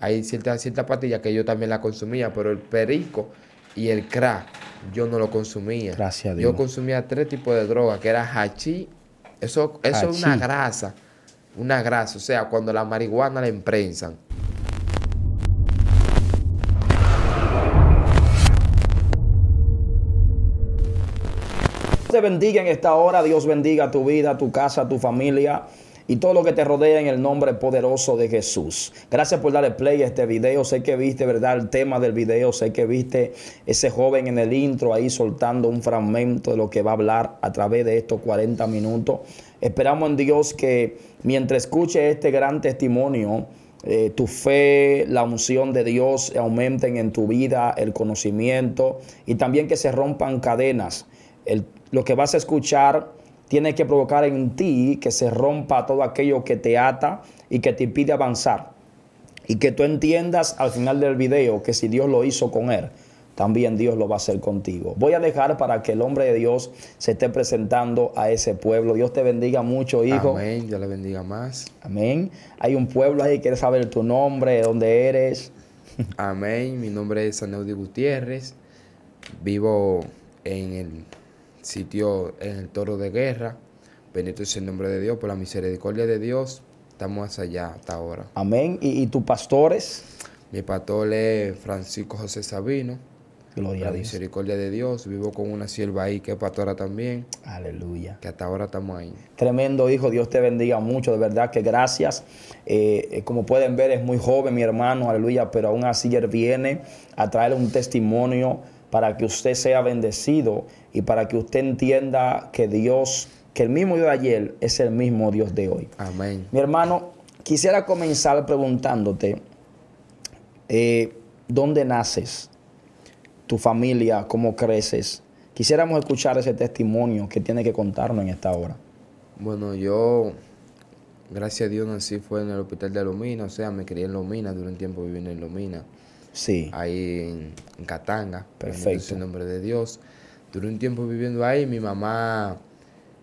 Hay ciertas cierta pastillas que yo también la consumía, pero el perico y el crack yo no lo consumía. Gracias Yo consumía tres tipos de drogas, que era hachí, eso, eso es una grasa, una grasa, o sea, cuando la marihuana la imprensan. Te bendiga en esta hora, Dios bendiga tu vida, tu casa, tu familia y todo lo que te rodea en el nombre poderoso de Jesús. Gracias por darle play a este video. Sé que viste, ¿verdad? El tema del video. Sé que viste ese joven en el intro ahí soltando un fragmento de lo que va a hablar a través de estos 40 minutos. Esperamos en Dios que mientras escuche este gran testimonio, eh, tu fe, la unción de Dios aumenten en tu vida, el conocimiento y también que se rompan cadenas. lo que vas a escuchar tiene que provocar en ti que se rompa todo aquello que te ata y que te impide avanzar. Y que tú entiendas al final del video que si Dios lo hizo con él, también Dios lo va a hacer contigo. Voy a dejar para que el hombre de Dios se esté presentando a ese pueblo. Dios te bendiga mucho, hijo. Amén, Dios le bendiga más. Amén. Hay un pueblo ahí que quiere saber tu nombre, dónde eres. Amén, mi nombre es Aneudi Gutiérrez. Vivo en el sitio en el toro de guerra. Bendito es el nombre de Dios, por la misericordia de Dios, estamos allá, hasta ahora. Amén. ¿Y, tus pastores? Mi pastor es Francisco José Sabino. Gloria la a Dios. misericordia de Dios. Vivo con una sierva ahí que es pastora también. Aleluya. Que hasta ahora estamos ahí. Tremendo hijo, Dios te bendiga mucho, de verdad que gracias. Eh, eh, como pueden ver, es muy joven mi hermano, aleluya, pero aún así él viene a traer un testimonio para que usted sea bendecido y para que usted entienda que Dios, que el mismo Dios de ayer es el mismo Dios de hoy. Amén. Mi hermano, quisiera comenzar preguntándote, eh, ¿dónde naces? ¿Tu familia? ¿Cómo creces? Quisiéramos escuchar ese testimonio que tiene que contarnos en esta hora. Bueno, yo, gracias a Dios, nací fue en el hospital de Lomina, o sea, me crié en Lomina, durante un tiempo viví en Lomina. Sí. Ahí en, Catanga. Perfecto. En el nombre de Dios. Duré un tiempo viviendo ahí, mi mamá,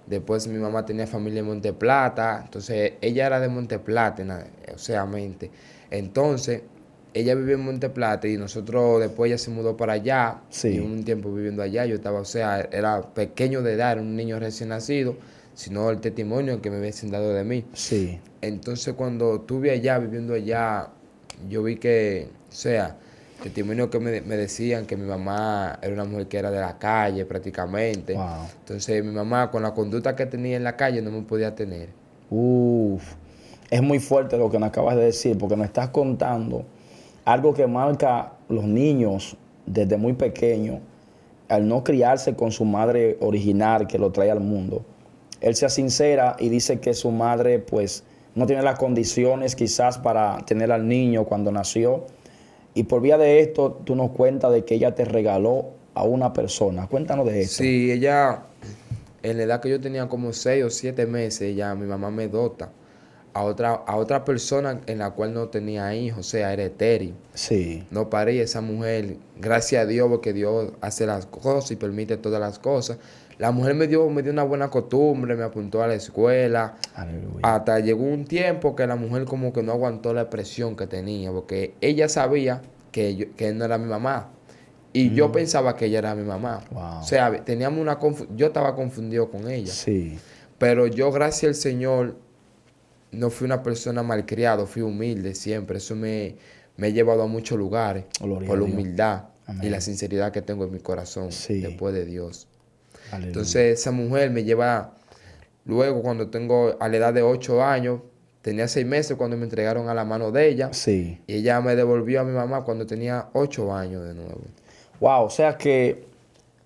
después mi mamá tenía familia en Plata, entonces ella era de Monteplata, o sea, mente. Entonces, ella vivió en Plata y nosotros después ella se mudó para allá. Sí. un tiempo viviendo allá, yo estaba, o sea, era pequeño de edad, era un niño recién nacido, sino el testimonio que me hubiesen dado de mí. Sí. Entonces cuando estuve allá, viviendo allá, yo vi que, o sea, testimonios que me, decían que mi mamá era una mujer que era de la calle prácticamente. Entonces mi mamá con la conducta que tenía en la calle no me podía tener. Uf, es muy fuerte lo que me acabas de decir porque me estás contando algo que marca los niños desde muy pequeño al no criarse con su madre original que lo trae al mundo. Él sea sincera y dice que su madre pues no tiene las condiciones quizás para tener al niño cuando nació y por vía de esto, tú nos cuentas de que ella te regaló a una persona. Cuéntanos de eso. Sí, ella, en la edad que yo tenía como seis o siete meses, ya mi mamá me dota a otra, a otra persona en la cual no tenía hijos, o sea, era Eteri. Sí. No parí esa mujer, gracias a Dios, porque Dios hace las cosas y permite todas las cosas. La mujer me dio, me dio una buena costumbre, me apuntó a la escuela. Hasta llegó un tiempo que la mujer como que no aguantó la presión que tenía, porque ella sabía que, él no era mi mamá. Y yo mm. pensaba que ella era mi mamá. O sea, teníamos una yo estaba confundido con ella. Sí. Pero yo, gracias al Señor, no fui una persona malcriada, fui humilde siempre. Eso me, me ha llevado a muchos lugares por la humildad y la sinceridad que tengo en mi corazón después de Dios. Entonces esa mujer me lleva, luego cuando tengo a la edad de 8 años, tenía 6 meses cuando me entregaron a la mano de ella. Sí. Y ella me devolvió a mi mamá cuando tenía 8 años de nuevo. Wow, o sea que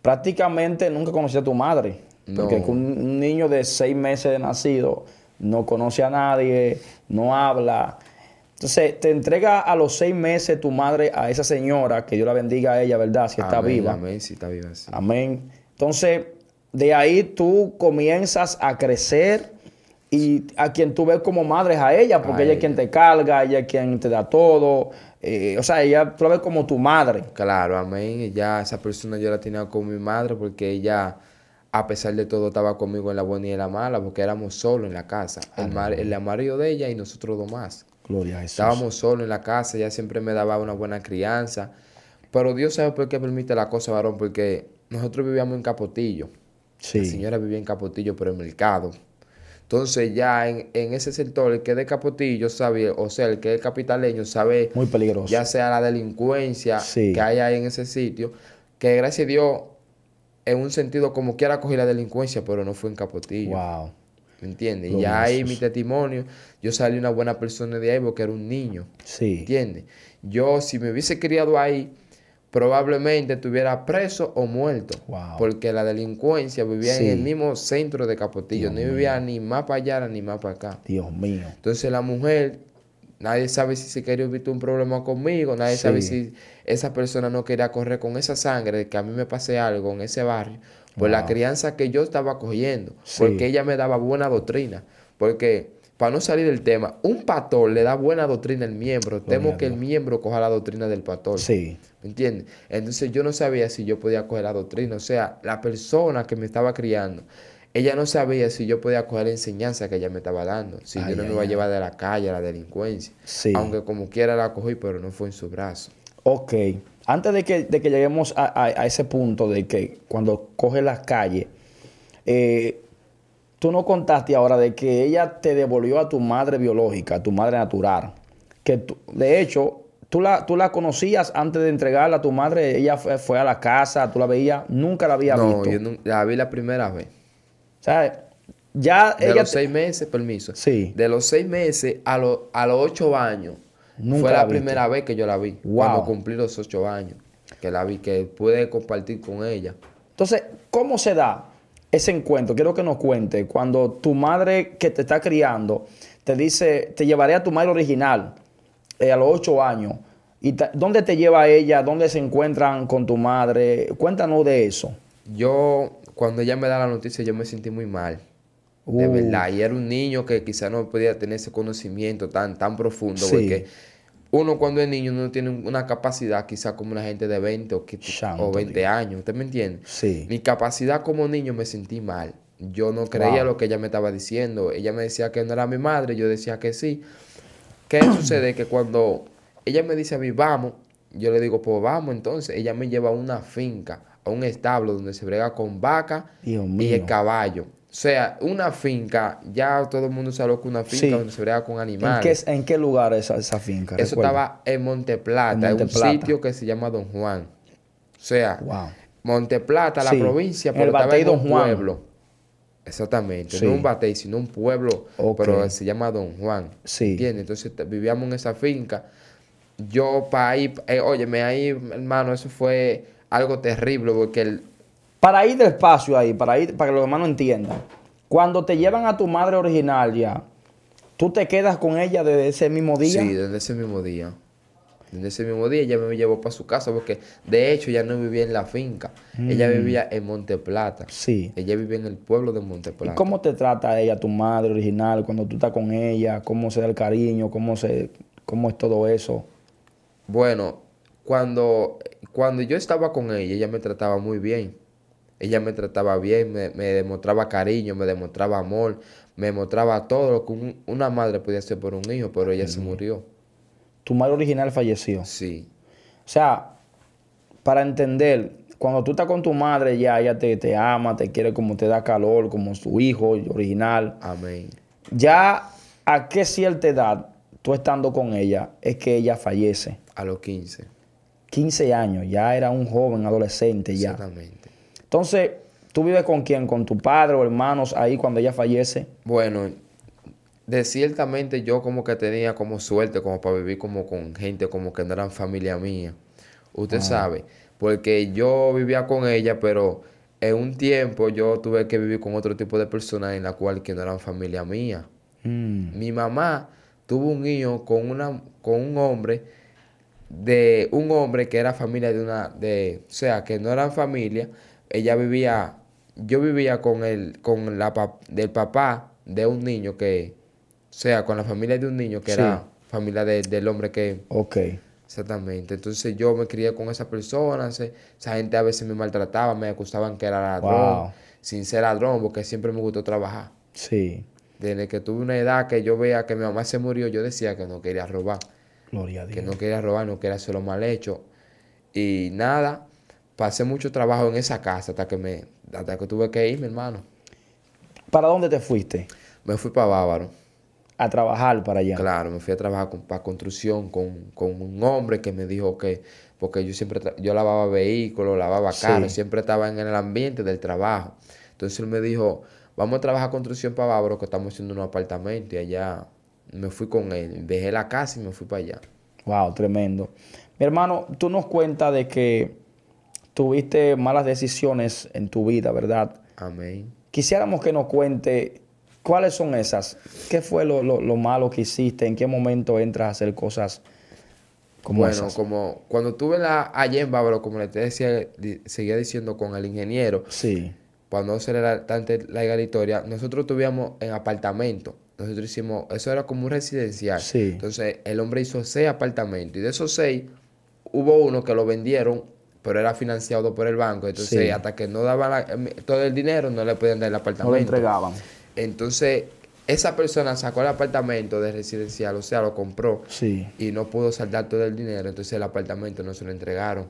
prácticamente nunca conocí a tu madre. No. Porque un niño de 6 meses de nacido no conoce a nadie, no habla. Entonces, te entrega a los seis meses tu madre a esa señora, que Dios la bendiga a ella, ¿verdad? Si está viva. Amén, si está viva. Sí. Amén. Entonces, de ahí tú comienzas a crecer y a quien tú ves como madre es a ella, porque ella, es quien te carga, ella es quien te da todo. Eh, o sea, ella tú la ves como tu madre. Claro, amén. Ya esa persona yo la tenía como mi madre porque ella, a pesar de todo, estaba conmigo en la buena y en la mala, porque éramos solos en la casa. El, mar, el amarillo de ella y nosotros dos más. Gloria a Jesús. Estábamos solos en la casa, ella siempre me daba una buena crianza. Pero Dios sabe por qué permite la cosa, varón, porque nosotros vivíamos en Capotillo. La señora vivía en Capotillo, pero en Mercado. Entonces ya en, ese sector, el que es de Capotillo sabe, o sea, el que es capitaleño sabe... Muy peligroso. Ya sea la delincuencia que hay ahí en ese sitio, que gracias a Dios, en un sentido como quiera cogí la delincuencia, pero no fue en Capotillo. Wow. ¿Me entiendes? Y ya ahí mi testimonio, yo salí una buena persona de ahí porque era un niño. Sí. ¿Entiendes? Yo si me hubiese criado ahí, probablemente estuviera preso o muerto. Porque la delincuencia vivía en el mismo centro de Capotillo, ni no vivía ni más para allá ni más para acá. Dios mío. Entonces la mujer, nadie sabe si se quería evitar un problema conmigo, nadie sabe si esa persona no quería correr con esa sangre, de que a mí me pase algo en ese barrio, por la crianza que yo estaba cogiendo, porque ella me daba buena doctrina, porque para no salir del tema, un pastor le da buena doctrina al miembro. Temo que el miembro coja la doctrina del pastor. Sí. ¿Me entiendes? Entonces yo no sabía si yo podía coger la doctrina. O sea, la persona que me estaba criando, ella no sabía si yo podía coger la enseñanza que ella me estaba dando. Si yo no me iba a llevar de la calle a la delincuencia. Sí. Aunque como quiera la cogí, pero no fue en su brazo. Ok. Antes de que, lleguemos a, ese punto de que cuando coge las calles, eh, Tú no contaste ahora de que ella te devolvió a tu madre biológica, a tu madre natural. Que de hecho, tú la, tú la conocías antes de entregarla a tu madre. Ella fue, a la casa, tú la veías, nunca la había visto. no, la vi la primera vez. sea, Ya de los seis meses, permiso. Sí. De los seis meses a, los ocho años. Nunca fue la, primera vez que yo la vi. Cuando cumplí los ocho años. Que la vi, que pude compartir con ella. Entonces, ¿cómo se da? ese encuentro, quiero que nos cuente, cuando tu madre que te está criando te dice, te llevaré a tu madre original eh, a los ocho años, y ¿dónde te lleva ella? ¿Dónde se encuentran con tu madre? Cuéntanos de eso. Yo, cuando ella me da la noticia, yo me sentí muy mal. De uh. verdad, y era un niño que quizá no podía tener ese conocimiento tan, tan profundo, porque uno cuando es niño no tiene una capacidad quizá como una gente de 20 o, o 20 años, ¿usted me entiende? Sí. Mi capacidad como niño me sentí mal. Yo no creía lo que ella me estaba diciendo. Ella me decía que no era mi madre, yo decía que sí. ¿Qué sucede? Que cuando ella me dice a mí, vamos, yo le digo, pues vamos entonces. Ella me lleva a una finca, a un establo donde se brega con vaca y el caballo. O sea, una finca, ya todo el mundo sabe que una finca donde se vea con animales. ¿En qué, en qué lugar es esa finca? Eso estaba en Monteplata, en un sitio que se llama Don Juan. O sea, Monteplata, la provincia, pero estaba en un pueblo. Exactamente, no un batey, sino un pueblo, pero se llama Don Juan. Sí. Entonces vivíamos en esa finca. Yo para ahí, Oye, eh, óyeme, ahí, hermano, eso fue algo terrible porque el, para ir despacio ahí, para, ir, para que los demás no entiendan. Cuando te llevan a tu madre original ya, ¿tú te quedas con ella desde ese mismo día? Sí, desde ese mismo día. Desde ese mismo día ella me llevó para su casa porque de hecho ya no vivía en la finca. Ella mm. vivía en Monte Plata. Sí. Ella vivía en el pueblo de Monte Plata. ¿Y cómo te trata ella, tu madre original, cuando tú estás con ella? ¿Cómo se da el cariño? ¿Cómo, cómo es todo eso? Bueno, cuando, cuando yo estaba con ella, ella me trataba muy bien. Ella me trataba bien, me, demostraba cariño, me demostraba amor, me mostraba todo lo que una madre podía hacer por un hijo, pero ella se murió. Tu madre original falleció. Sí. O sea, para entender, cuando tú estás con tu madre, ya ella te, ama, te quiere como te da calor, como su hijo original. Amén. Ya a qué cierta edad, tú estando con ella, es que ella fallece. A los 15. 15 años, ya era un joven adolescente ya. Exactamente. Entonces, ¿tú vives con quién? ¿Con tu padre o hermanos ahí cuando ella fallece? Bueno, de ciertamente yo como que tenía como suerte como para vivir como con gente como que no eran familia mía. Usted ah. sabe, porque yo vivía con ella, pero en un tiempo yo tuve que vivir con otro tipo de personas en la cual que no eran familia mía. Mm. Mi mamá tuvo un niño con una con un hombre de un hombre que era familia de una de, o sea, que no eran familia, ella vivía, yo vivía con el, con la del papá de un niño que, o sea, con la familia de un niño que era familia del hombre que... Ok. Exactamente. Entonces yo me crié con esas personas. Esa gente a veces me maltrataba, me acusaban que era ladrón. Sin ser ladrón, porque siempre me gustó trabajar. Sí. Desde que tuve una edad que yo veía que mi mamá se murió, yo decía que no quería robar. Gloria a Dios. Que no quería robar, no quería hacer lo mal hecho. Y nada, pasé mucho trabajo en esa casa hasta que me hasta que tuve que ir, mi hermano. ¿Para dónde te fuiste? Me fui para Bávaro. A trabajar para allá. Claro, me fui a trabajar con, para construcción con, un hombre que me dijo que, porque yo siempre, yo lavaba vehículos, lavaba carros, siempre estaba en el ambiente del trabajo. Entonces él me dijo, vamos a trabajar construcción para Bávaro, que estamos haciendo un apartamento y allá me fui con él, dejé la casa y me fui para allá. Wow, tremendo. Mi hermano, tú nos cuentas de que tuviste malas decisiones en tu vida, ¿verdad? Amén. Quisiéramos que nos cuente cuáles son esas. ¿Qué fue lo, malo que hiciste? ¿En qué momento entras a hacer cosas como bueno, como cuando tuve la allá en como le te decía, seguía diciendo con el ingeniero. Sí. Cuando se era tanta la historia, nosotros tuvimos en apartamento. Nosotros hicimos, eso era como un residencial. Sí. Entonces, el hombre hizo seis apartamentos. Y de esos seis, hubo uno que lo vendieron pero era financiado por el banco. Entonces, hasta que no daban eh, todo el dinero, no le podían dar el apartamento. No lo entregaban. Entonces, esa persona sacó el apartamento de residencial, o sea, lo compró sí. y no pudo saldar todo el dinero, entonces el apartamento no se lo entregaron.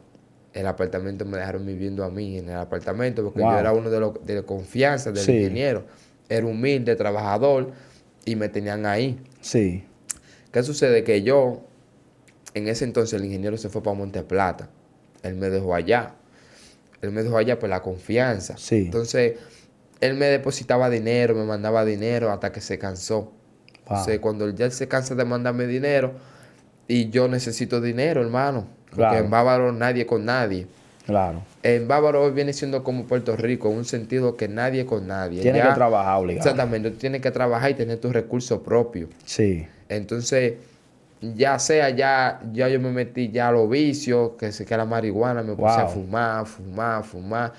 El apartamento me dejaron viviendo a mí en el apartamento porque yo era uno de los de confianza del ingeniero. Era humilde, trabajador y me tenían ahí. Sí. ¿Qué sucede? Que yo, en ese entonces, el ingeniero se fue para Monteplata él me dejó allá. Él me dejó allá por la confianza. Sí. Entonces, él me depositaba dinero, me mandaba dinero hasta que se cansó. Wow. O sea, cuando ya se cansa de mandarme dinero y yo necesito dinero, hermano. Porque en Bávaro nadie con nadie. Claro. En Bávaro viene siendo como Puerto Rico, en un sentido que nadie con nadie. Tiene que trabajar obligado. Exactamente, tienes que trabajar y tener tus recursos propios. Sí. Entonces, ya sea, ya, ya yo me metí ya a los vicios, que sé que la marihuana, me puse a fumar, fumar, fumar.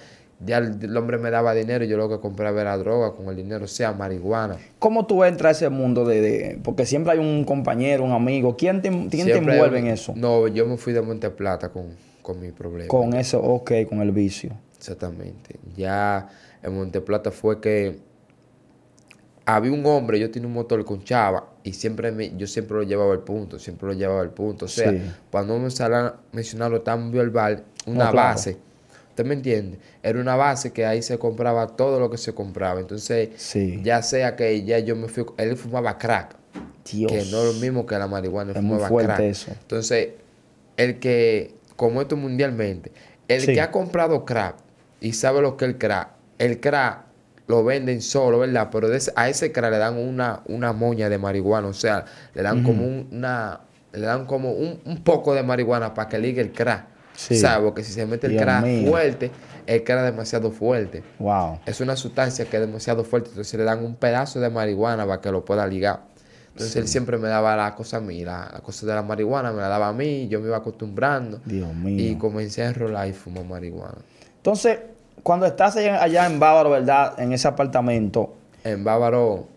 Ya el, hombre me daba dinero y yo lo que compraba era droga con el dinero, sea marihuana. ¿Cómo tú entras a ese mundo de, Porque siempre hay un compañero, un amigo. ¿Quién te, envuelve en eso? No, yo me fui de Monteplata con, con mi problema. Con eso, ok, con el vicio. Exactamente. Ya en Monteplata fue que había un hombre, yo tenía un motor con Chava, y siempre yo siempre lo llevaba al punto, siempre lo llevaba al punto. O sea, me me no mencionarlo tan verbal, una ah, base. ¿Usted me entiende? Era una base que ahí se compraba todo lo que se compraba. Entonces, ya sea que ya yo me fui, él fumaba crack. Dios. Que no es lo mismo que la marihuana, es Eso. Entonces, el que, como esto mundialmente, el que ha comprado crack y sabe lo que es el crack, el crack lo venden solo, ¿verdad? Pero a ese crack le dan una, una moña de marihuana, o sea, le dan como una, le dan como un, poco de marihuana para que ligue el crack. Sí. ¿Sabes? Porque si se mete el crack fuerte, el crack es demasiado fuerte. Wow. Es una sustancia que es demasiado fuerte. Entonces le dan un pedazo de marihuana para que lo pueda ligar. Entonces él siempre me daba la cosa a mí, la, cosa de la marihuana me la daba a mí, yo me iba acostumbrando. Dios Y comencé a enrolar y fumar marihuana. Entonces, cuando estás allá, en Bávaro, ¿verdad? En ese apartamento. En Bávaro,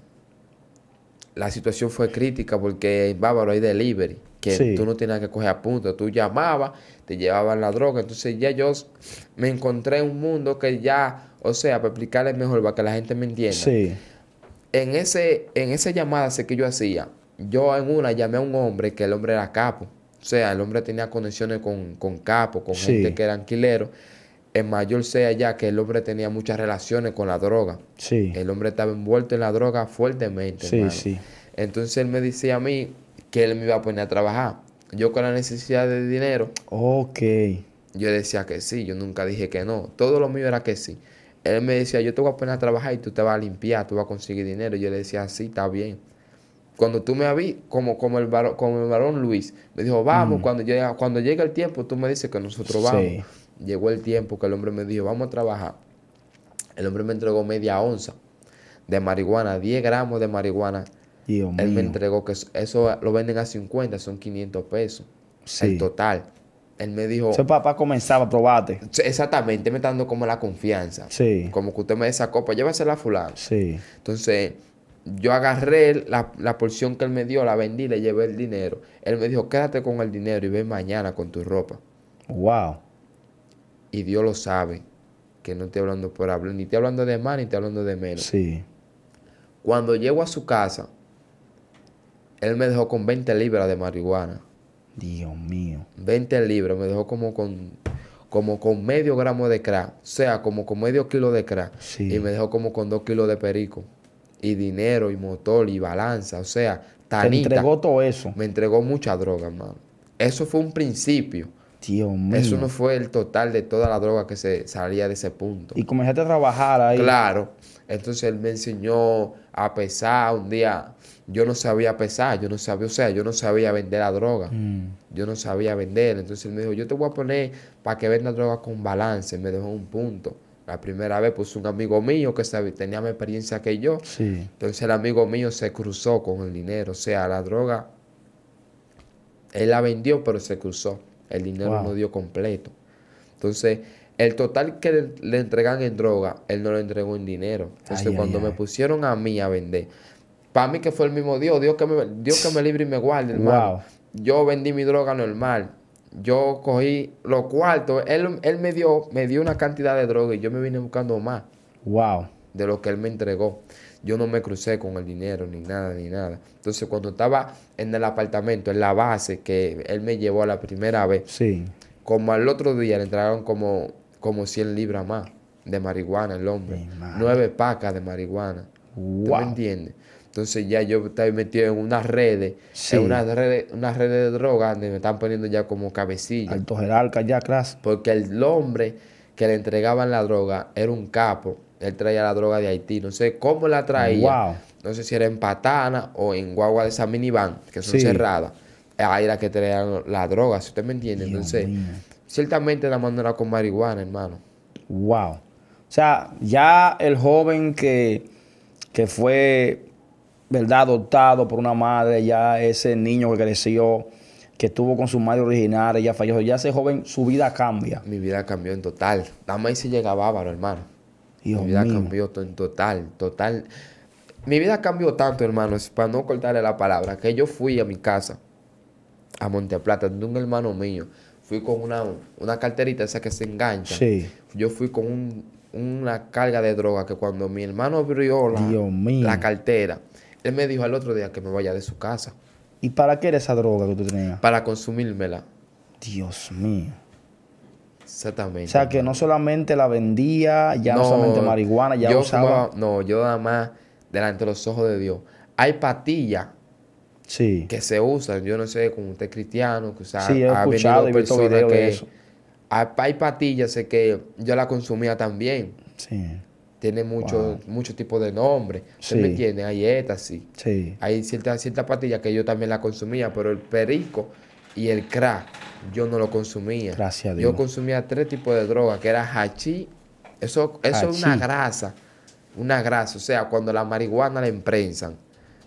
la situación fue crítica porque en Bávaro hay delivery, que tú no tienes que coger a punto. Tú llamabas, te llevaban la droga. Entonces ya yo me encontré en un mundo que ya, o sea, para explicarles mejor, para que la gente me entienda. Sí. En, ese, en esa llamada sé que yo hacía, yo en una llamé a un hombre que el hombre era capo. O sea, el hombre tenía conexiones con, con capos, con gente que era alquilero mayor sea ya que el hombre tenía muchas relaciones con la droga. Sí. El hombre estaba envuelto en la droga fuertemente. sí. Entonces él me decía a mí que él me iba a poner a trabajar. Yo con la necesidad de dinero. Ok. Yo decía que sí, yo nunca dije que no. Todo lo mío era que sí. Él me decía, yo te voy a poner a trabajar y tú te vas a limpiar, tú vas a conseguir dinero. Yo le decía, sí, está bien. Cuando tú me habías como, como, el varón, como el varón Luis, me dijo, vamos, mm. cuando, llega, cuando el tiempo, tú me dices que nosotros vamos. Sí llegó el tiempo que el hombre me dijo, vamos a trabajar. El hombre me entregó media onza de marihuana, 10 gramos de marihuana. Él me entregó que eso, lo venden a 50, son 500 pesos. Sí. El total. Él me dijo. su papá comenzaba, probarte. Exactamente, me está dando como la confianza. Sí. Como que usted me esa copa, llévasela a fulano. Sí. Entonces, yo agarré la, porción que él me dio, la vendí, le llevé el dinero. Él me dijo, quédate con el dinero y ve mañana con tu ropa. Wow y Dios lo sabe, que no estoy hablando por hablar, ni estoy hablando de más, ni estoy hablando de menos. Sí. Cuando llego a su casa, él me dejó con 20 libras de marihuana. Dios mío. 20 libras, me dejó como con, como con medio gramo de crack, o sea, como con medio kilo de crack. Y me dejó como con dos kilos de perico. Y dinero, y motor, y balanza, o sea, tanita. Me entregó todo eso. Me entregó mucha droga, hermano. Eso fue un principio. Eso no fue el total de toda la droga que se salía de ese punto. Y comenzaste a trabajar ahí. Claro. Entonces él me enseñó a pesar un día. Yo no sabía pesar, yo no sabía, o sea, yo no sabía vender la droga. Mm. Yo no sabía vender. Entonces él me dijo, yo te voy a poner para que vendas droga con balance. Me dejó un punto. La primera vez pues un amigo mío que tenía más experiencia que yo. Entonces el amigo mío se cruzó con el dinero. O sea, la droga, él la vendió, pero se cruzó. El dinero no dio completo. Entonces, el total que le, entregan en droga, él no lo entregó en dinero. Entonces, cuando me pusieron a mí a vender, para mí que fue el mismo Dios, Dios que me, que me libre y me guarde, hermano. Yo vendí mi droga normal. Yo cogí lo cuarto Él, él me, dio, me dio una cantidad de droga y yo me vine buscando más. Wow. De lo que él me entregó. Yo no me crucé con el dinero, ni nada, ni nada. Entonces, cuando estaba en el apartamento, en la base que él me llevó la primera vez, sí. como al otro día le entregaron como, como 100 libras más de marihuana el hombre. Nueve pacas de marihuana. ¿Tú me entiendes? Entonces ya yo estaba metido en unas redes, en unas redes, unas redes de drogas donde me están poniendo ya como cabecilla. Alto jerarca ya, clase. Porque el hombre que le entregaban la droga era un capo él traía la droga de Haití. No sé cómo la traía. No sé si era en patana o en guagua de esa minivan, que son cerradas. Ahí era que traían la droga, si usted me entiende. Entonces, ciertamente la mano con marihuana, hermano. Wow. O sea, ya el joven que, fue, ¿verdad?, adoptado por una madre, ya ese niño que creció que estuvo con su madre original, ya falleció. Ya ese joven, su vida cambia. Mi vida cambió en total. Nada más se llega bávaro, hermano mi vida cambió en total, total. Mi vida cambió tanto, hermanos, para no cortarle la palabra, que yo fui a mi casa, a Monteplata, de un hermano mío. Fui con una, una carterita esa que se engancha. Sí. Yo fui con una carga de droga que cuando mi hermano abrió la, la cartera, él me dijo al otro día que me vaya de su casa. ¿Y para qué era esa droga que tú tenías? Para consumírmela. Dios mío. Exactamente. O sea, que no solamente la vendía, ya no, solamente marihuana, ya yo usaba. no, yo nada más delante de los ojos de Dios. Hay patillas sí. que se usan. Yo no sé, como usted es cristiano, que he escuchado y visto videos de eso. Hay patillas que yo la consumía también. Sí. Tiene muchos mucho tipos de nombres. Usted me entiende, hay sí. Sí. Hay ciertas cierta patillas que yo también la consumía, pero el perico y el crack yo no lo consumía. Gracias a Dios. Yo consumía tres tipos de drogas, que era hachí, eso, es una grasa, una grasa, o sea, cuando la marihuana la imprensan,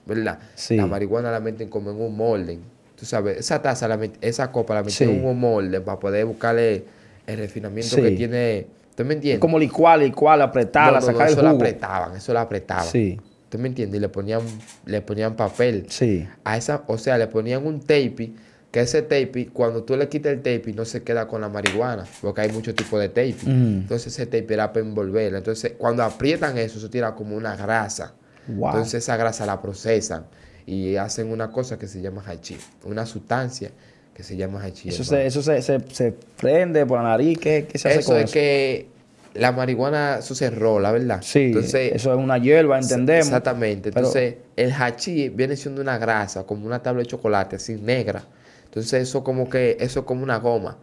¿verdad? La marihuana la meten como en un molde. Tú sabes, esa taza, esa copa la meten en un molde para poder buscarle el refinamiento que tiene. ¿Tú me entiendes? Como licuar, licuar, apretarla, sacar eso la apretaban, eso la apretaban. Sí. ¿Tú me entiendes? Y le ponían, le ponían papel. Sí. A esa, o sea, le ponían un tape que ese tape, cuando tú le quitas el tape, no se queda con la marihuana, porque hay muchos tipos de tape. Entonces ese tape era para envolverla. Entonces cuando aprietan eso, se tira como una grasa. Entonces esa grasa la procesan y hacen una cosa que se llama hachí, una sustancia que se llama hachí. Eso, se, eso se, prende por la nariz, ¿qué, se hace eso de es que la marihuana, eso se rola, ¿verdad? Sí, eso es una hierba, entendemos. Exactamente. Entonces, el hachí viene siendo una grasa, como una tabla de chocolate, así negra. Entonces eso como que, eso como una goma.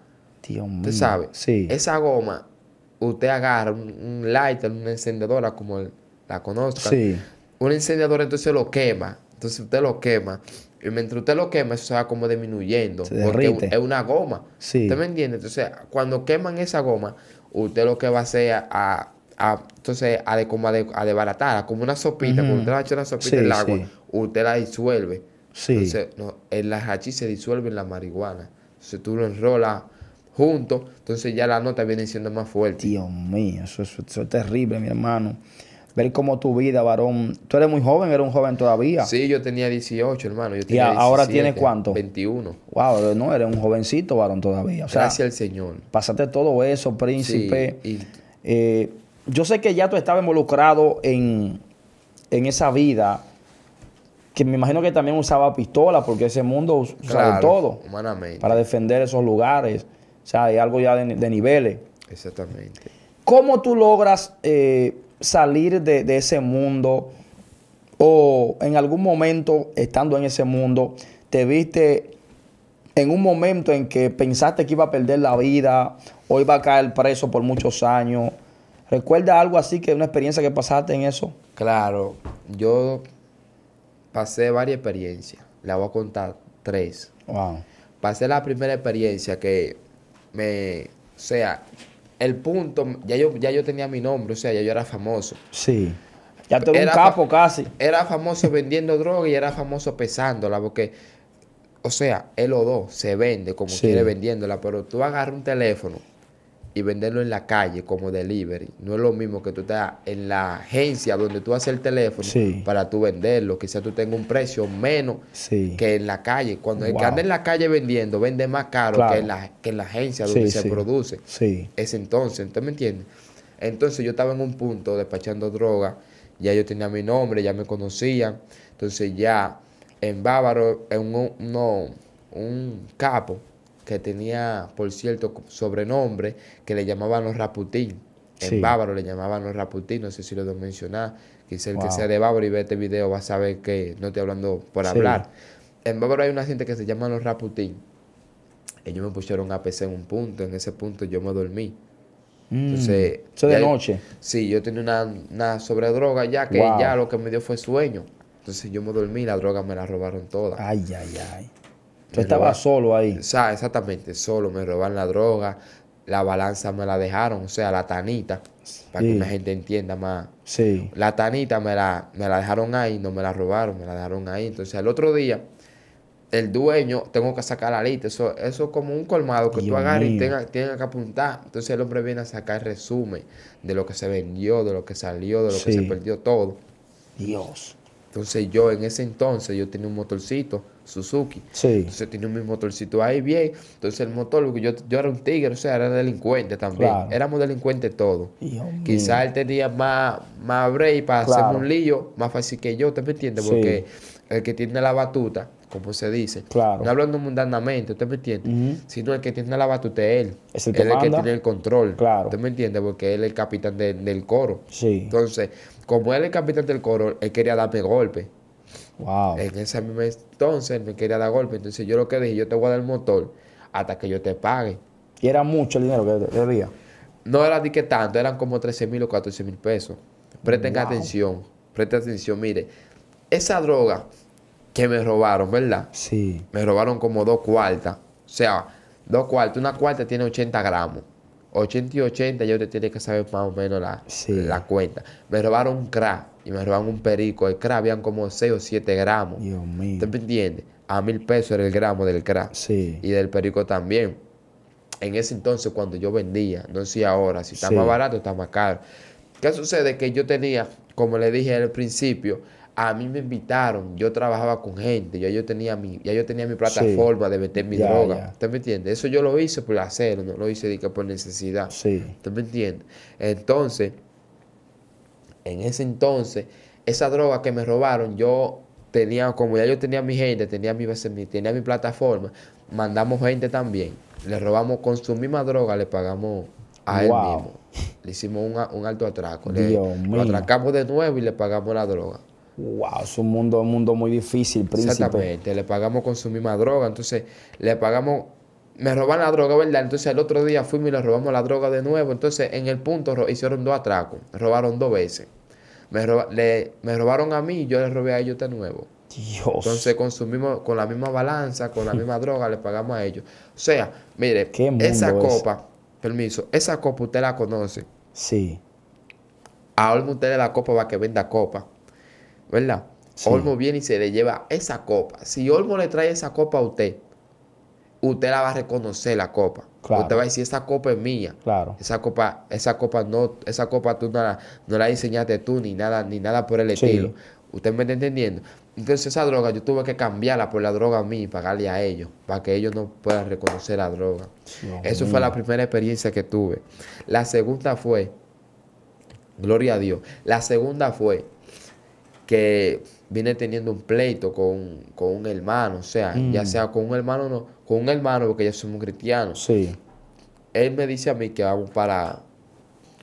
Dios ¿Usted sabe? Sí. Esa goma, usted agarra un, un lighter, una encendedora, como la conozca. Sí. Un encendedor entonces lo quema. Entonces usted lo quema. Y mientras usted lo quema, eso se va como disminuyendo. Se porque es una goma. Sí. ¿Usted me entiende? Entonces, cuando queman esa goma, usted lo que va a hacer a, a, entonces, a de, como a, de, como una sopita, como usted ha hecho una sopita en el agua, usted la disuelve. Sí. Entonces, no, el hachís se disuelve en la marihuana. Entonces tú lo enrolas junto, entonces ya la nota viene siendo más fuerte. Dios mío, eso, es terrible, mi hermano. Ver cómo tu vida, varón. Tú eres muy joven, eres un joven todavía. Sí, yo tenía 18, hermano. ¿Y ahora tienes cuánto? 21. Wow, no, eres un jovencito, varón, todavía. Gracias al Señor. Pasaste todo eso, príncipe. Eh, yo sé que ya tú estabas involucrado en, en esa vida que me imagino que también usaba pistola, porque ese mundo usa todo. Para defender esos lugares. O sea, hay algo ya de, niveles. Exactamente. ¿Cómo tú logras eh, salir de, de, ese mundo? O en algún momento, estando en ese mundo, te viste en un momento en que pensaste que iba a perder la vida o iba a caer preso por muchos años. ¿Recuerda algo así que una experiencia que pasaste en eso? Claro, yo pasé varias experiencias. le voy a contar tres. Wow. Pasé la primera experiencia que me. O sea, el punto. Ya yo, ya yo tenía mi nombre, o sea, ya yo era famoso. Sí. Ya tuve un capo casi. Era famoso vendiendo droga y era famoso pesándola, porque. O sea, el o dos se vende como quiere vendiéndola, pero tú agarras un teléfono y venderlo en la calle como delivery. No es lo mismo que tú estás en la agencia donde tú haces el teléfono para tú venderlo. Quizás tú tengas un precio menos que en la calle. Cuando en la calle vendiendo vende más caro que, en la, que la agencia donde se produce. Es entonces, ¿entonces me entiendes? Entonces yo estaba en un punto despachando droga. Ya yo tenía mi nombre, ya me conocían. Entonces ya en Bávaro, en un, no, un capo que tenía, por cierto, sobrenombre, que le llamaban los Raputín. En Bávaro le llamaban los Raputín, no sé si lo debo mencionar. Quizá el que sea de Bávaro y ve este video va a saber que no estoy hablando por hablar. En Bávaro hay una gente que se llama los Raputín. Ellos me pusieron pc en un punto, en ese punto yo me dormí. Mm, Entonces, eso de noche. Sí, yo tenía una, una sobredroga ya que ya lo que me dio fue sueño. Entonces yo me dormí y la droga me la robaron toda. Ay, ay, ay. Yo estabas solo ahí. O sea, exactamente, solo. Me roban la droga, la balanza me la dejaron, o sea, la tanita, para que la gente entienda más. Sí. La tanita me la, me la dejaron ahí, no me la robaron, me la dejaron ahí. Entonces, el otro día, el dueño, tengo que sacar la lista. Eso, es como un colmado que tú agarras y tienes tenga que apuntar. Entonces, el hombre viene a sacar el resumen de lo que se vendió, de lo que salió, de lo que se perdió, todo. Dios. Entonces, yo en ese entonces, yo tenía un motorcito Suzuki. Entonces tiene un mismo motorcito ahí bien. Entonces el motor, yo, yo era un tigre, o sea, era delincuente también. Éramos delincuentes todos. Quizás él tenía más, más break para hacer un lío, más fácil que yo, ¿te me entiende, Porque el que tiene la batuta, como se dice, no hablando mundanamente, ¿usted me entiende? Sino el que tiene la batuta es él. Es el que, tiene el control. ¿Usted me entiende? Porque él es el capitán del coro. Entonces, como él es el capitán del coro, él quería darme golpes, en ese mismo entonces me quería dar golpe. Entonces yo lo que dije, yo te voy a dar el motor hasta que yo te pague. ¿Y era mucho el dinero que debía? No era ni que tanto, eran como 13 mil o 14 mil pesos. Presten atención, presten atención, mire. Esa droga que me robaron, ¿verdad? Sí. Me robaron como dos cuartas. O sea, dos cuartas. Una cuarta tiene 80 gramos. 80 y 80 yo te tiene que saber más o menos la, la cuenta. Me robaron un crack y me robaban un perico. El crack habían como 6 o 7 gramos. Dios mío. ¿Te entiende? A mil pesos era el gramo del crack. Y del perico también. En ese entonces, cuando yo vendía, no sé ahora, si está más barato, está más caro. ¿Qué sucede? Que yo tenía, como le dije al principio, a mí me invitaron, yo trabajaba con gente, ya yo tenía mi, ya yo tenía mi plataforma de meter mi droga. Ya. me entiende? Eso yo lo hice por placer no lo hice por necesidad. Sí. ¿Usted me entiende? Entonces, en ese entonces, esa droga que me robaron, yo tenía, como ya yo tenía mi gente, tenía mi, tenía mi plataforma, mandamos gente también. Le robamos, con su misma droga, le pagamos a él mismo. Le hicimos un, alto atraco. Le, lo atracamos de nuevo y le pagamos la droga. Wow, es un mundo, un mundo muy difícil, príncipe. Exactamente, le pagamos con su misma droga, entonces le pagamos, me roban la droga, ¿verdad? Entonces el otro día fuimos y le robamos la droga de nuevo, entonces en el punto hicieron dos atracos, robaron dos veces. Me, robaron a mí y yo le robé a ellos de nuevo. Dios. Entonces consumimos con la misma balanza, con la misma droga, le pagamos a ellos. O sea, mire, esa copa, permiso, esa copa usted la conoce. Sí. A Olmo usted le la copa para que venda copa. ¿Verdad? Olmo viene y se le lleva esa copa. Si Olmo le trae esa copa a usted, usted la va a reconocer la copa. Usted va a decir, esa copa es mía. Claro. Esa copa, esa copa no, esa copa tú no la, no diseñaste tú, ni nada, ni nada por el estilo. Usted me está entendiendo. Entonces esa droga yo tuve que cambiarla por la droga a mí y pagarle a ellos, para que ellos no puedan reconocer la droga. Eso fue la primera experiencia que tuve. La segunda fue, gloria a Dios, la segunda fue que vine teniendo un pleito con, un hermano, o sea, ya mm. sea con un hermano no con un hermano, porque ya somos cristianos. Sí. Él me dice a mí que vamos para,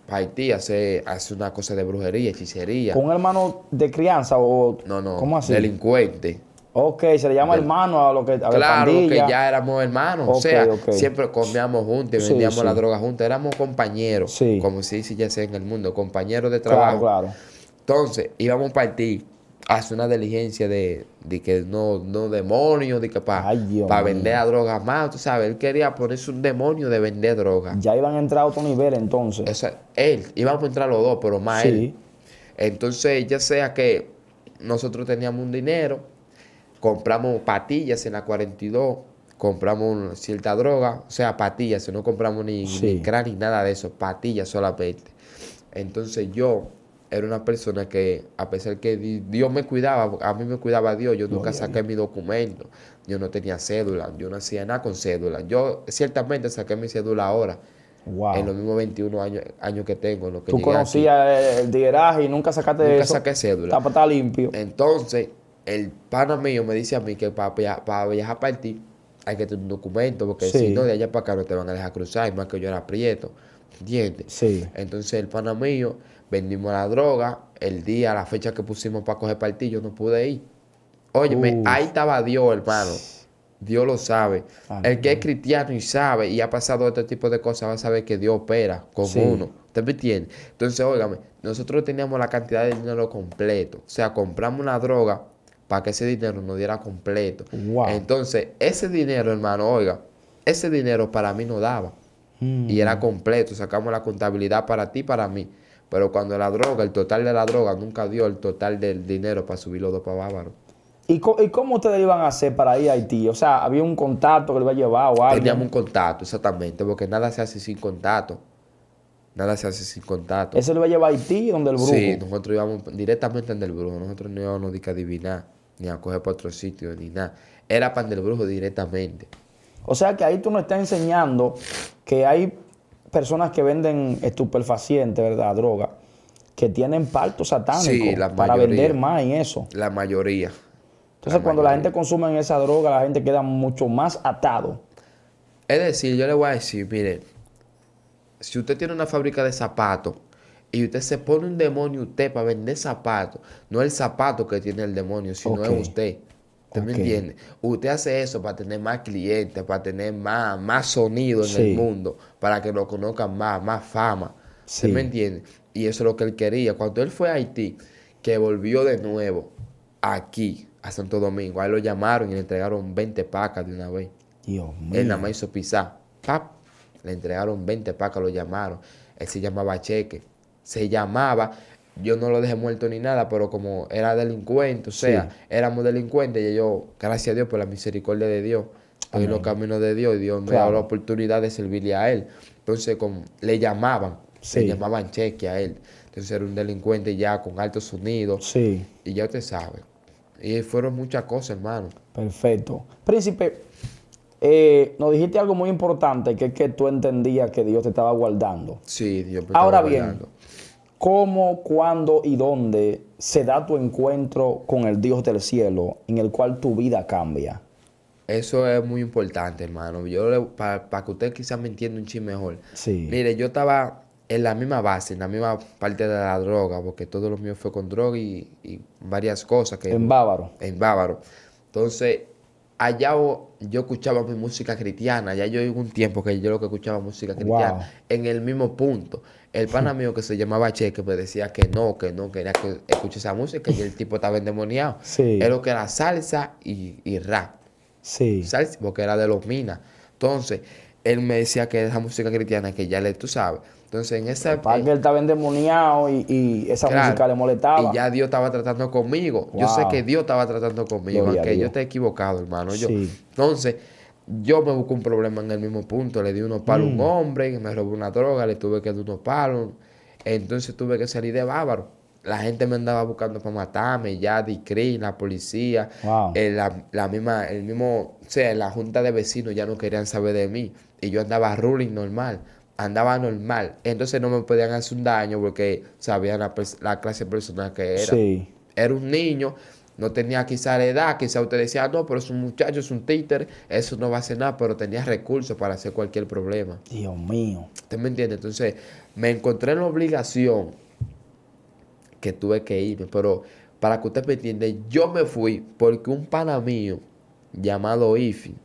Haití a hacer, una cosa de brujería, hechicería. ¿Con un hermano de crianza o...? No, Delincuente. Ok, se le llama hermano a lo que... A claro, que ya éramos hermanos. o sea, siempre comíamos juntos, vendíamos la droga juntos. Éramos compañeros, como se dice ya sea en el mundo, compañeros de trabajo. Claro, claro. Entonces, íbamos a Haití hace una diligencia de, que no, no demonios, de que para vender a drogas más, tú sabes, él quería ponerse un demonio de vender drogas. Ya iban a entrar a otro nivel entonces. él, íbamos a entrar los dos, pero más él. Entonces, ya sea que nosotros teníamos un dinero, compramos patillas en la 42, compramos cierta droga, o sea, patillas, no compramos ni, cráneo ni ni nada de eso, patillas solamente. Entonces yo era una persona que, a pesar que Dios me cuidaba, a mí me cuidaba Dios, yo nunca saqué mi documento, yo no tenía cédula, yo no hacía nada con cédula. Yo ciertamente saqué mi cédula ahora, en los mismos 21 años, años que tengo. lo que Tú conocías el tigueraje y nunca sacaste nunca saqué cédula. Está, está limpio. Entonces, el pana mío me dice a mí que para, para viajar para ti hay que tener un documento, porque si no, de allá para acá no te van a dejar cruzar, y más que yo era prieto. ¿Entiendes? Sí. Entonces el pana mío, vendimos la droga, el día, la fecha que pusimos para coger partido, no pude ir. Óyeme, ahí estaba Dios, hermano. Dios lo sabe. Ah, el que es cristiano y sabe y ha pasado este tipo de cosas va a saber que Dios opera con uno. ¿Usted me entiende? Entonces, óigame, nosotros teníamos la cantidad de dinero completo. O sea, compramos una droga para que ese dinero nos diera completo. Entonces, ese dinero, hermano, oiga, ese dinero para mí no daba. Y era completo, sacamos la contabilidad para ti, para mí. Pero cuando la droga, el total de la droga nunca dio el total del dinero para subirlo los dos para Bávaro. ¿Y, ¿Y, cómo ustedes iban a hacer para ir a Haití? O sea, ¿había un contacto que lo iba a llevar o algo? Teníamos un contacto, exactamente, porque nada se hace sin contacto. Nada se hace sin contacto. ¿Eso lo iba a llevar a Haití donde el brujo? Sí, nosotros íbamos directamente en el brujo. Nosotros no íbamos a adivinar, ni a coger para otro sitio, ni nada. Era para del brujo directamente. O sea que ahí tú nos estás enseñando que hay personas que venden estupefacientes, ¿verdad? Droga, que tienen parto satánico para vender más en eso. La mayoría. Entonces, cuando la gente consume esa droga, la gente queda mucho más atado. Es decir, yo le voy a decir, mire, si usted tiene una fábrica de zapatos y usted se pone un demonio usted para vender zapatos, no el zapato que tiene el demonio, sino es usted. Usted hace eso para tener más clientes, para tener más, más sonido en el mundo, para que lo conozcan más, más fama. Sí. me entiende? Y eso es lo que él quería. Cuando él fue a Haití, que volvió de nuevo aquí, a Santo Domingo, ahí lo llamaron y le entregaron 20 pacas de una vez. Dios mío. Él nada más hizo pisar. ¡Pap! Le entregaron 20 pacas, lo llamaron. Él se llamaba Cheque. Se llamaba, yo no lo dejé muerto ni nada, pero como era delincuente, o sea, éramos delincuentes, y yo, gracias a Dios por la misericordia de Dios, estoy en los caminos de Dios, y Dios me dio la oportunidad de servirle a él. Entonces, como le llamaban, le llamaban cheque a él. Entonces era un delincuente ya con altos sonidos. Sí. Y ya usted sabe. Y fueron muchas cosas, hermano. Perfecto. Príncipe, eh, nos dijiste algo muy importante, que es que tú entendías que Dios te estaba guardando. Sí, Dios me Ahora bien, ¿Cómo, cuándo y dónde se da tu encuentro con el Dios del cielo en el cual tu vida cambia? Eso es muy importante, hermano. Yo, para que usted quizás me entienda un chiste mejor. Sí. Mire, yo estaba en la misma base, en la misma parte de la droga, porque todo lo mío fue con droga y, varias cosas. Que, en Bávaro. En Bávaro. Entonces, allá yo escuchaba mi música cristiana, ya yo hubo un tiempo que yo lo que escuchaba música cristiana, en el mismo punto. El pan mío que se llamaba Cheque me decía que no, que no quería que escuche esa música y el tipo estaba endemoniado. Era lo que era salsa y, rap. Sí. Salsa, porque era de los minas. Entonces, él me decía que esa música cristiana que ya le, tú sabes, entonces, en esa. que eh, él estaba endemoniado y, esa música le molestaba. Y ya Dios estaba tratando conmigo. Yo sé que Dios estaba tratando conmigo, aunque yo esté equivocado, hermano. entonces, yo me busco un problema en el mismo punto. Le di unos palos a un mm. hombre, me robó una droga, le tuve que dar unos palos. Entonces tuve que salir de bávaro. La gente me andaba buscando para matarme, ya discree la policía, eh, la, misma, el mismo, o sea, la junta de vecinos ya no querían saber de mí. Y yo andaba ruling normal andaba normal. Entonces no me podían hacer un daño porque sabían la, clase personal que era. Era un niño, no tenía quizá la edad, quizá usted decía, ah, no, pero es un muchacho, es un títer, eso no va a hacer nada, pero tenía recursos para hacer cualquier problema. Dios mío. ¿Usted me entiende? Entonces me encontré en la obligación que tuve que irme, pero para que usted me entienda, yo me fui porque un pana mío llamado Ifi,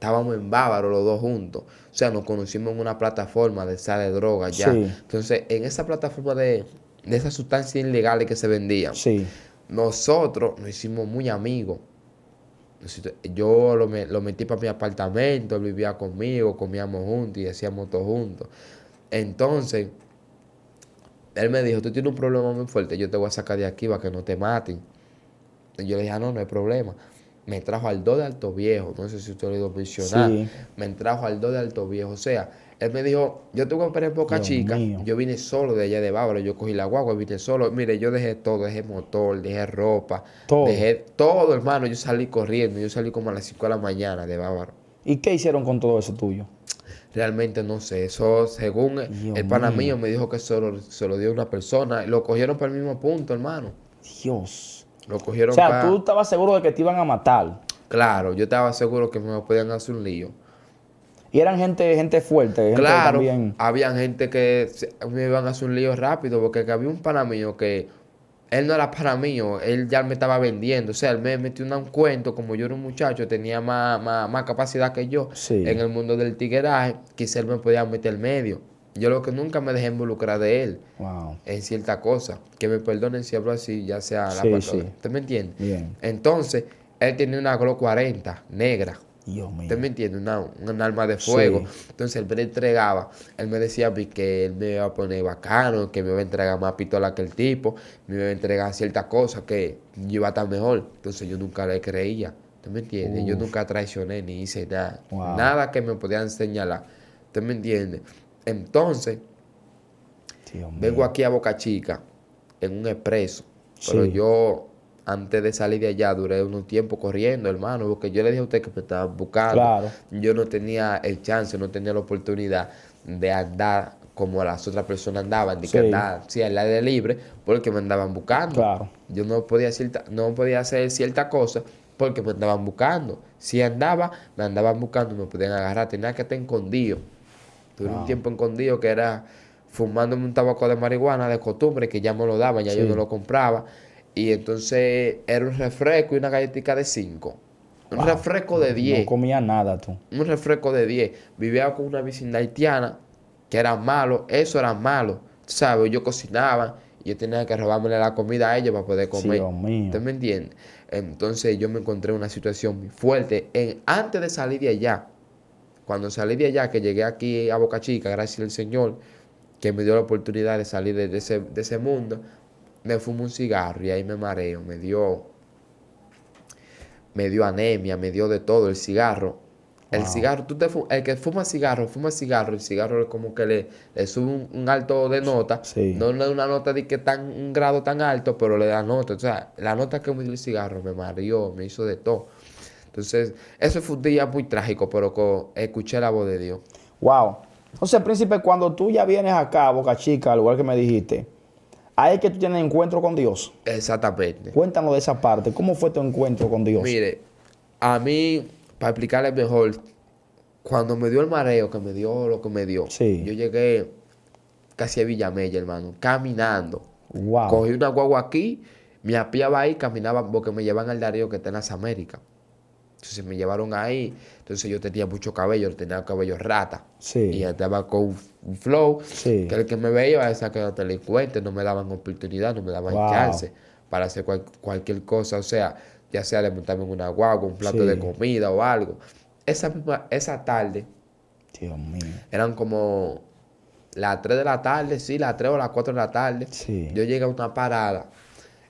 estábamos en Bávaro los dos juntos. O sea, nos conocimos en una plataforma de sal de drogas ya. Entonces, en esa plataforma de, esas sustancias ilegales que se vendían, nosotros nos hicimos muy amigos. Yo lo, metí para mi apartamento, él vivía conmigo, comíamos juntos y hacíamos todo juntos. Entonces, él me dijo, tú tienes un problema muy fuerte, yo te voy a sacar de aquí para que no te maten. Y yo le dije, ah, no, no hay problema me trajo al 2 de Alto Viejo, no sé si usted lo ha ido mencionar, me trajo al 2 de Alto Viejo, o sea, él me dijo, yo tengo que en Boca Chica, yo vine solo de allá de Bávaro, yo cogí la guagua, vine solo, mire, yo dejé todo, dejé motor, dejé ropa, dejé todo, hermano, yo salí corriendo, yo salí como a las 5 de la mañana de Bávaro. ¿Y qué hicieron con todo eso tuyo? Realmente no sé, eso según el pana mío me dijo que solo lo, se lo dio una persona, lo cogieron para el mismo punto, hermano. Dios cogieron. O sea, tú estabas seguro de que te iban a matar. Claro, yo estaba seguro que me podían hacer un lío. Y eran gente, gente fuerte. claro, había habían gente que me iban a hacer un lío rápido, porque había un pana mío que él no era para mí, él ya me estaba vendiendo. O sea, él me metió en un cuento, como yo era un muchacho, tenía más, más, más capacidad que yo en el mundo del tigueraje, quizá él me podía meter medio yo lo que nunca me dejé involucrar de él en cierta cosa. Que me perdonen si hablo así, ya sea la sí, ¿Tú me entiende? Entonces, él tiene una Glock 40 negra. Dios mío. ¿Usted me entiende? Una, un arma de fuego. Entonces, él me entregaba. Él me decía que él me iba a poner bacano, que me iba a entregar más pistola que el tipo, me iba a entregar ciertas cosas que yo iba a estar mejor. Entonces, yo nunca le creía. ¿Usted me entiende? Yo nunca traicioné ni hice nada. Nada que me podían señalar. ¿Usted me entiende? Entonces, vengo aquí a Boca Chica en un expreso. Pero yo, antes de salir de allá, duré unos tiempo corriendo, hermano, porque yo le dije a usted que me estaba buscando. Yo no tenía el chance, no tenía la oportunidad de andar como las otras personas andaban, de andar, que al aire libre, porque me andaban buscando. Yo no podía, cierta, no podía hacer cierta cosa porque me andaban buscando. Si andaba, me andaban buscando, me podían agarrar, tenía que estar escondido. Tuve un ah. tiempo escondido que era fumándome un tabaco de marihuana de costumbre que ya me lo daban, ya yo no lo compraba. Y entonces era un refresco y una galletica de 5. Un refresco de 10. No comía nada tú. Un refresco de 10. Vivía con una vecindad haitiana que era malo. Eso era malo. ¿Sabes? Yo cocinaba yo tenía que robarme la comida a ella para poder comer. Sí, me entiende? Entonces yo me encontré en una situación muy fuerte en, antes de salir de allá. Cuando salí de allá, que llegué aquí a Boca Chica, gracias al Señor, que me dio la oportunidad de salir de ese, mundo, me fumo un cigarro y ahí me mareo, me dio, me dio anemia, me dio de todo el cigarro. El cigarro, tú te el que fuma cigarro, fuma cigarro, el cigarro como que le, le sube un, alto de nota, no una, una nota de que tan, un grado tan alto, pero le da nota, o sea, la nota que me dio el cigarro me mareó, me hizo de todo. Entonces, eso fue un día muy trágico, pero escuché la voz de Dios. Wow. Entonces, príncipe, cuando tú ya vienes acá Boca Chica, al lugar que me dijiste, ahí es que tú tienes encuentro con Dios. Exactamente. Cuéntanos de esa parte. ¿Cómo fue tu encuentro con Dios? Mire, a mí, para explicarles mejor, cuando me dio el mareo que me dio lo que me dio, yo llegué casi a Villamella, hermano, caminando. Wow. Cogí una guagua aquí, me apiaba ahí, caminaba porque me llevan al Darío que está en las Américas. Entonces me llevaron ahí. Entonces yo tenía mucho cabello, tenía cabello rata. Sí. Y estaba con un flow. Que el que me veía esa que era delincuente, no me daban oportunidad, no me daban chance para hacer cualquier cosa. O sea, ya sea levantarme en una guagua, un plato de comida o algo. Esa misma, esa tarde. Dios mío. Eran como las 3 de la tarde, sí, las 3 o las 4 de la tarde. Yo llegué a una parada.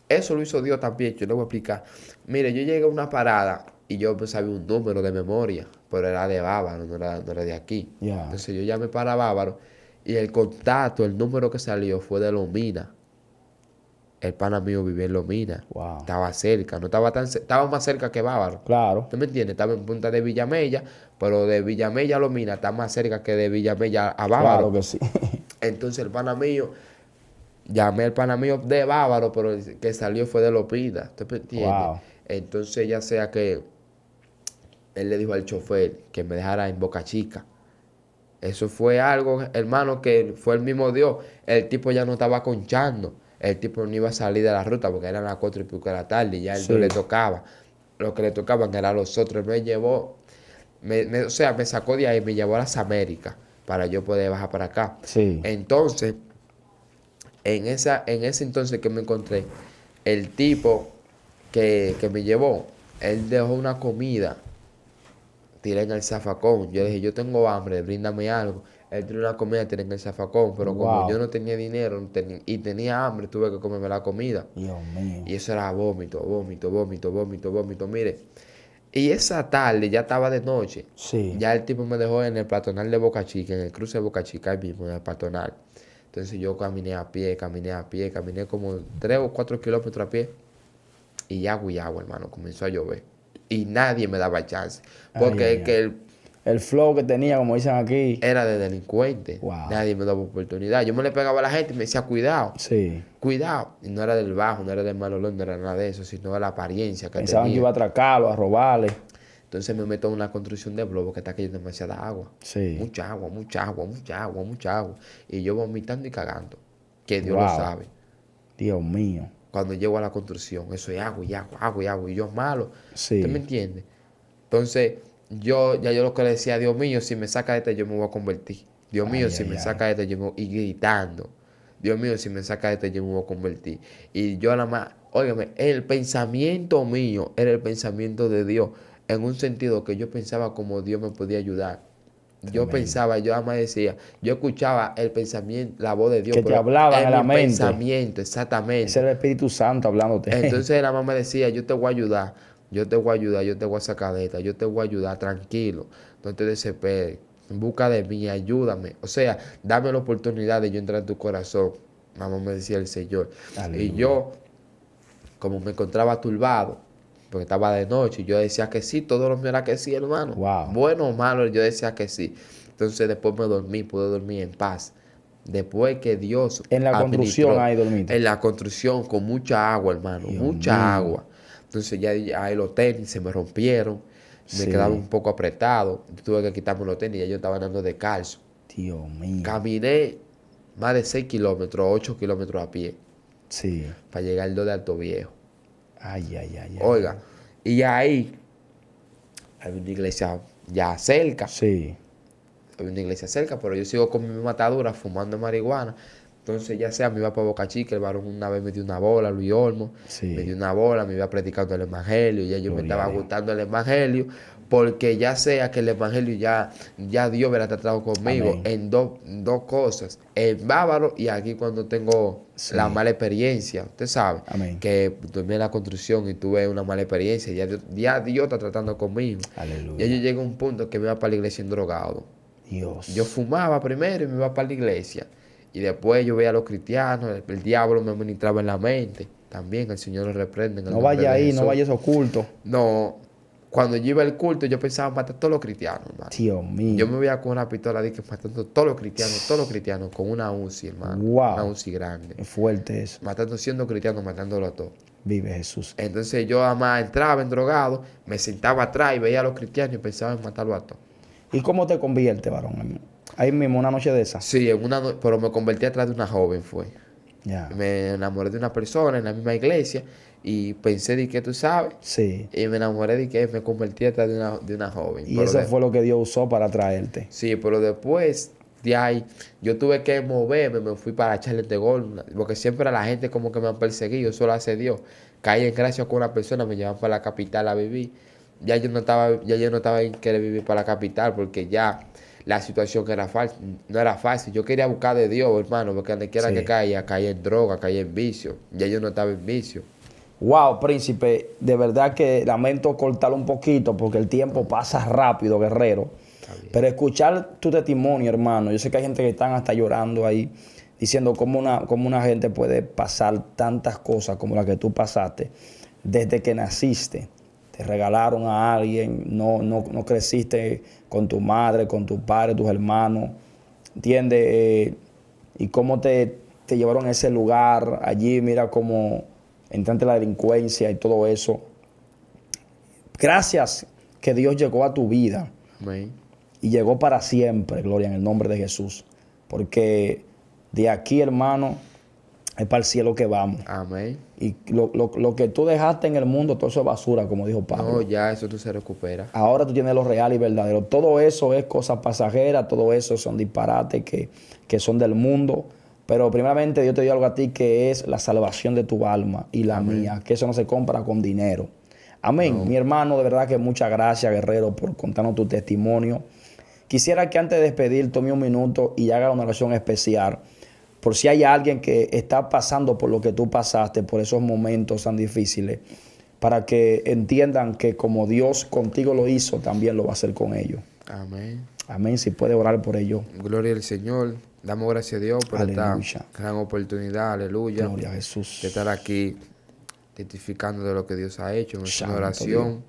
Eso lo hizo Dios también, yo le voy a explicar. Mire, yo llegué a una parada y yo pues, sabía un número de memoria, pero era de Bávaro, no era, de aquí. Entonces yo llamé para Bávaro y el contacto, el número que salió fue de Lomina. El pana mío vivía en Lomina. Estaba cerca, no estaba tan estaba más cerca que Bávaro. Claro. ¿Tú me entiendes? Estaba en punta de Villamella, pero de Villamella a Lomina está más cerca que de Villamella a Bávaro. Entonces el pana mío llamé al pana mío de Bávaro, pero el que salió fue de Lopina. ¿Tú me entiendes? Entonces ya sea que él le dijo al chofer que me dejara en Boca Chica. Eso fue algo, hermano, que fue el mismo Dios. El tipo ya no estaba conchando. El tipo no iba a salir de la ruta porque eran las cuatro y pico de la tarde y ya él no le tocaba. Lo que le tocaban era los otros. Me llevó, o sea, me sacó de ahí, me llevó a las Américas para yo poder bajar para acá. Sí. Entonces, en, esa, en ese entonces que me encontré, el tipo que, que me llevó, él dejó una comida tiré en el zafacón. Yo dije, yo tengo hambre, bríndame algo. Él tiene una comida, tiré en el zafacón, pero como yo no tenía dinero y tenía hambre, tuve que comerme la comida. Dios mío. Y eso era vómito, vómito, vómito, vómito, vómito. Mire, y esa tarde ya estaba de noche. Sí. Ya el tipo me dejó en el platonal de Boca Chica, en el cruce de Boca Chica, ahí mismo, en el platonal. Entonces yo caminé a pie, caminé a pie, caminé como tres o cuatro kilómetros a pie. Y y agua, hermano, comenzó a llover y nadie me daba chance. Porque que el, flow que tenía, como dicen aquí, era de delincuente. Nadie me daba oportunidad. Yo me le pegaba a la gente y me decía, cuidado. Sí. Cuidado. Y no era del bajo, no era del mal olor, no era nada de eso, sino de la apariencia que Pensaban que iba a atracarlo, a robarle. Entonces me meto en una construcción de blobos que está cayendo demasiada agua. Sí. Mucha agua, mucha agua, mucha agua, mucha agua. Y yo vomitando y cagando. Que Dios lo sabe. Dios mío cuando llego a la construcción. Eso es agua y agua, agua y agua. Y yo es malo. usted me entiende, Entonces, yo, ya yo lo que le decía, Dios mío, si me saca de este, yo me voy a convertir. Dios mío, si me saca de este, yo me voy. Y gritando. Dios mío, si me saca de este, yo me voy a convertir. Y yo nada más, óigame, el pensamiento mío era el pensamiento de Dios. En un sentido que yo pensaba como Dios me podía ayudar. Yo pensaba, yo mamá decía, yo escuchaba el pensamiento, la voz de Dios. Que te hablaba en, la mente. pensamiento, exactamente. Ese era el Espíritu Santo hablándote. Entonces la mamá me decía, yo te voy a ayudar, yo te voy a ayudar, yo te voy a sacar de esta, yo te voy a ayudar, tranquilo, no te desesperes, busca de mí, ayúdame. O sea, dame la oportunidad de yo entrar en tu corazón. Mamá me decía el Señor. Y yo, como me encontraba turbado, porque estaba de noche. Y yo decía que sí, todos los míos que sí, hermano. Bueno o malo, yo decía que sí. Entonces después me dormí, pude dormir en paz. Después que Dios... En la construcción ahí dormí En la construcción con mucha agua, hermano, mucha agua. Entonces ya ahí los tenis se me rompieron, me quedaba un poco apretado, tuve que quitarme los tenis, ya yo estaba andando de calzo. Dios mío. Caminé más de 6 kilómetros, 8 kilómetros a pie. Sí. Para llegar al de Alto Viejo. Ay, ay, ay. Oiga, y ahí hay una iglesia ya cerca. Sí. Hay una iglesia cerca, pero yo sigo con mi matadura fumando marihuana. Entonces, ya sea, me iba para Boca Chica, el varón una vez me dio una bola, Luis Olmo, sí. me dio una bola, me iba predicando el Evangelio, ya yo me estaba gustando el Evangelio, porque ya sea que el Evangelio ya, ya Dios me tratado conmigo en dos, cosas, en Bávaro y aquí cuando tengo la mala experiencia, usted sabe, que dormí en la construcción y tuve una mala experiencia, ya, ya Dios está tratando conmigo. Y yo llegué a un punto que me iba para la iglesia en drogado. Dios. Yo fumaba primero y me iba para la iglesia. Y después yo veía a los cristianos, el, diablo me administraba en la mente. También el Señor lo reprende. no vaya ahí, no vayas oculto. No, cuando yo iba al culto, yo pensaba matar a todos los cristianos, hermano. Dios mío. Yo me veía con una pistola de matando a todos los cristianos, todos los cristianos, con una UCI, hermano. Una UCI grande. Es fuerte eso. Matando, siendo cristiano, matándolo a todos. Vive Jesús. Entonces yo además entraba en drogado, me sentaba atrás y veía a los cristianos y pensaba en matarlo a todos. ¿Y cómo te convierte, varón? Ahí mismo, una noche de esas. Sí, en una pero me convertí atrás de una joven, fue. Ya. Me enamoré de una persona en la misma iglesia y pensé de que tú sabes. Sí. Y me enamoré de que me convertí hasta de una, de una joven. Y eso fue lo que Dios usó para traerte. Sí, pero después de ahí yo tuve que moverme, me fui para echarle de Gol, porque siempre la gente como que me han perseguido, solo hace Dios. Caí en gracia con una persona, me llevan para la capital a vivir. Ya yo no estaba, ya yo no estaba en querer vivir para la capital porque ya la situación que era fácil, no era fácil. Yo quería buscar de Dios, hermano, porque donde quiera que caía, caía en droga, caía en vicio. Ya yo no estaba en vicio. Wow, príncipe, de verdad que lamento cortarlo un poquito porque el tiempo pasa rápido, guerrero. Pero escuchar tu testimonio, hermano, yo sé que hay gente que están hasta llorando ahí, diciendo cómo una, una gente puede pasar tantas cosas como la que tú pasaste desde que naciste. Te regalaron a alguien, no, no, no creciste con tu madre, con tu padre, tus hermanos, ¿entiendes? Eh, y cómo te, te llevaron a ese lugar allí, mira cómo entre la delincuencia y todo eso. Gracias que Dios llegó a tu vida Amén. y llegó para siempre, gloria en el nombre de Jesús. Porque de aquí, hermano, es para el cielo que vamos. Amén. Y lo, que tú dejaste en el mundo, todo eso es basura, como dijo Pablo. No, ya eso tú se recupera. Ahora tú tienes lo real y verdadero. Todo eso es cosa pasajera. todo eso son disparates que, que son del mundo pero primeramente Dios te dio algo a ti que es la salvación de tu alma y la mía, que eso no se compra con dinero. Amén. Mi hermano, de verdad que muchas gracias, guerrero, por contarnos tu testimonio. Quisiera que antes de despedir tome un minuto y haga una oración especial por si hay alguien que está pasando por lo que tú pasaste, por esos momentos tan difíciles, para que entiendan que como Dios contigo lo hizo, también lo va a hacer con ellos. Amén. Amén. Si puede orar por ellos. Gloria al Señor. Damos gracias a Dios por esta gran oportunidad, aleluya. Jesús. De estar aquí testificando de lo que Dios ha hecho en nuestra oración.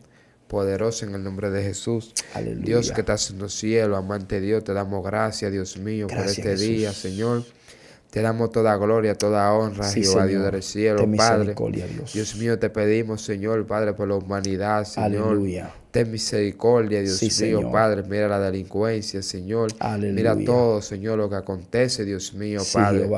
Poderosa en el nombre de Jesús. Dios que estás en los cielos, amante Dios, te damos gracias, Dios mío, por este día, Señor. Te damos toda gloria, toda honra, Jehová Dios del cielo, Padre. Dios. mío, te pedimos, Señor, Padre, por la humanidad, Señor. Ten misericordia, Dios mío, Padre. Mira la delincuencia, Señor. Mira todo, Señor, lo que acontece, Dios mío, Padre.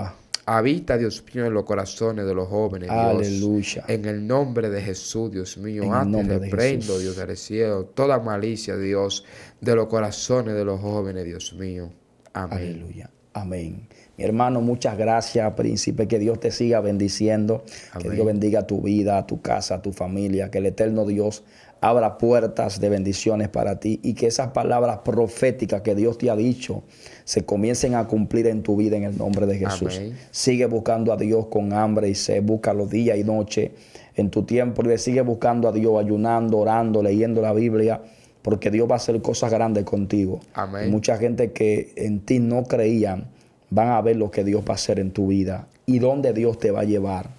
Habita, Dios mío, en los corazones de los jóvenes. Aleluya. En el nombre de Jesús, Dios mío. antes le prendo, Dios del cielo, toda malicia, Dios, de los corazones de los jóvenes, Dios mío. Amén. Aleluya. Amén. Mi hermano, muchas gracias, príncipe. Que Dios te siga bendiciendo. Que Dios bendiga tu vida, tu casa, tu familia. Que el eterno Dios abra puertas de bendiciones para ti y que esas palabras proféticas que Dios te ha dicho se comiencen a cumplir en tu vida en el nombre de Jesús. Sigue buscando a Dios con hambre y sed, búscalo día y noche en tu tiempo y sigue buscando a Dios, ayunando, orando, leyendo la Biblia. Porque Dios va a hacer cosas grandes contigo. Amén. Mucha gente que en ti no creían van a ver lo que Dios va a hacer en tu vida y dónde Dios te va a llevar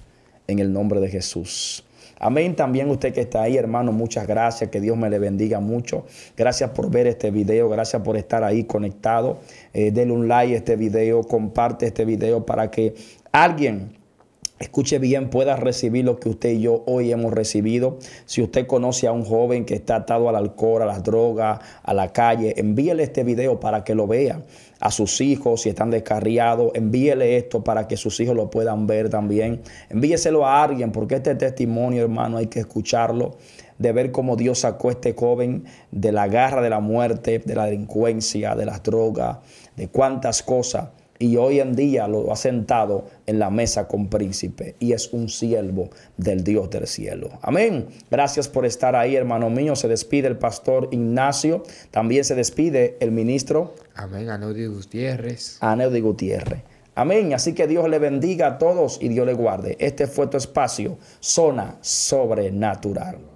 en el nombre de Jesús. Amén. También usted que está ahí, hermano, muchas gracias. Que Dios me le bendiga mucho. Gracias por ver este video. Gracias por estar ahí conectado. Eh, denle un like a este video. Comparte este video para que alguien Escuche bien, pueda recibir lo que usted y yo hoy hemos recibido. Si usted conoce a un joven que está atado al alcohol, a las drogas, a la calle, envíele este video para que lo vea. A sus hijos, si están descarriados, envíele esto para que sus hijos lo puedan ver también. Envíeselo a alguien, porque este testimonio, hermano, hay que escucharlo de ver cómo Dios sacó a este joven de la garra de la muerte, de la delincuencia, de las drogas, de cuantas cosas y hoy en día lo ha sentado en la mesa con príncipe y es un siervo del Dios del cielo. Amén. Gracias por estar ahí, hermano mío. Se despide el pastor Ignacio. También se despide el ministro. Amén, Aneudi Gutiérrez. Aneudi Gutiérrez. Amén. Así que Dios le bendiga a todos y Dios le guarde. Este fue tu espacio, Zona Sobrenatural.